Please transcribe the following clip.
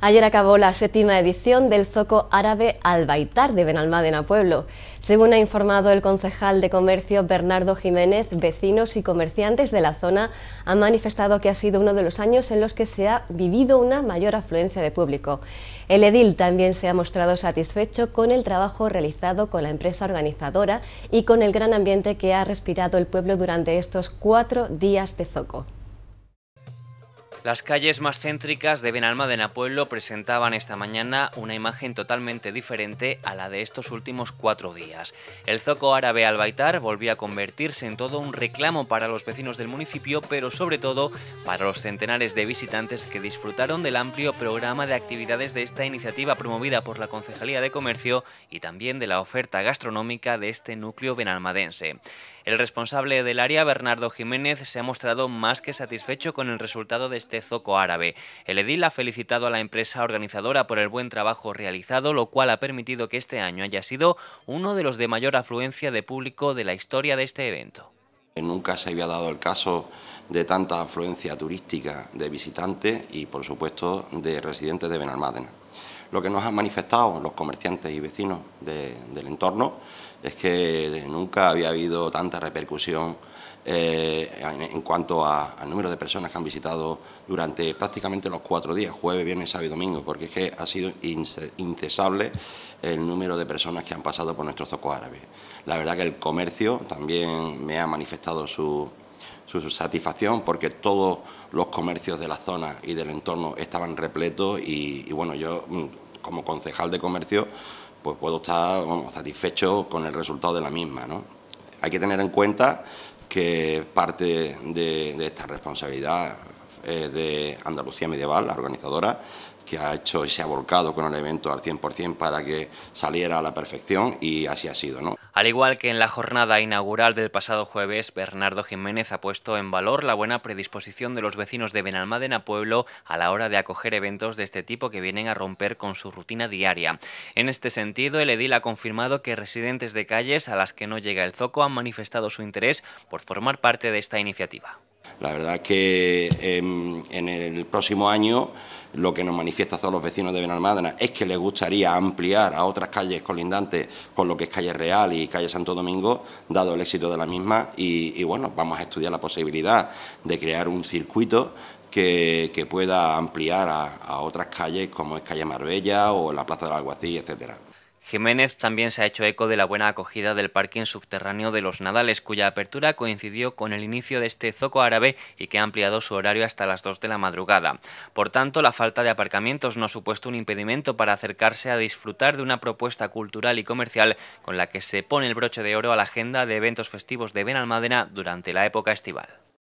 Ayer acabó la séptima edición del Zoco Árabe albaitar de Benalmádena Pueblo. Según ha informado el concejal de Comercio Bernardo Jiménez, vecinos y comerciantes de la zona han manifestado que ha sido uno de los años en los que se ha vivido una mayor afluencia de público. El edil también se ha mostrado satisfecho con el trabajo realizado con la empresa organizadora y con el gran ambiente que ha respirado el pueblo durante estos cuatro días de Zoco. Las calles más céntricas de Benalmádena Pueblo presentaban esta mañana una imagen totalmente diferente a la de estos últimos cuatro días. El zoco árabe Albaitar volvía a convertirse en todo un reclamo para los vecinos del municipio, pero sobre todo para los centenares de visitantes que disfrutaron del amplio programa de actividades de esta iniciativa promovida por la Concejalía de Comercio y también de la oferta gastronómica de este núcleo benalmadense. El responsable del área, Bernardo Jiménez, se ha mostrado más que satisfecho con el resultado de este Zoco Árabe. El edil ha felicitado a la empresa organizadora por el buen trabajo realizado, lo cual ha permitido que este año haya sido uno de los de mayor afluencia de público de la historia de este evento. Eh, nunca se había dado el caso de tanta afluencia turística de visitantes y, por supuesto, de residentes de Benalmádena. Lo que nos han manifestado los comerciantes y vecinos del entorno es que eh, nunca había habido tanta repercusión eh, en, cuanto al número de personas que han visitado durante prácticamente los cuatro días, jueves, viernes, sábado y domingo, porque es que ha sido incesable el número de personas que han pasado por nuestro zoco árabe La verdad que el comercio también me ha manifestado su su satisfacción porque todos los comercios de la zona y del entorno estaban repletos y, bueno, yo mm, como concejal de comercio pues puedo estar satisfecho con el resultado de la misma. Hay que tener en cuenta que parte de, esta responsabilidad eh, de Andalucía Medieval, la organizadora, que ha hecho y se ha volcado con el evento al 100% para que saliera a la perfección y así ha sido. ¿no? Al igual que en la jornada inaugural del pasado jueves, Bernardo Jiménez ha puesto en valor la buena predisposición de los vecinos de Benalmádena Pueblo a la hora de acoger eventos de este tipo que vienen a romper con su rutina diaria. En este sentido, el edil ha confirmado que residentes de calles a las que no llega el zoco han manifestado su interés por formar parte de esta iniciativa. La verdad es que em, en, el próximo año lo que nos manifiesta todos los vecinos de Benalmádena es que les gustaría ampliar a otras calles colindantes con lo que es Calle Real y Calle Santo Domingo, dado el éxito de la misma, y, bueno, vamos a estudiar la posibilidad de crear un circuito que, pueda ampliar a, otras calles como es Calle Marbella o la Plaza del Alguacil, etcétera. Jiménez también se ha hecho eco de la buena acogida del parking subterráneo de Los Nadales, cuya apertura coincidió con el inicio de este zoco árabe y que ha ampliado su horario hasta las 2 de la madrugada. Por tanto, la falta de aparcamientos no ha supuesto un impedimento para acercarse a disfrutar de una propuesta cultural y comercial con la que se pone el broche de oro a la agenda de eventos festivos de Benalmádena durante la época estival.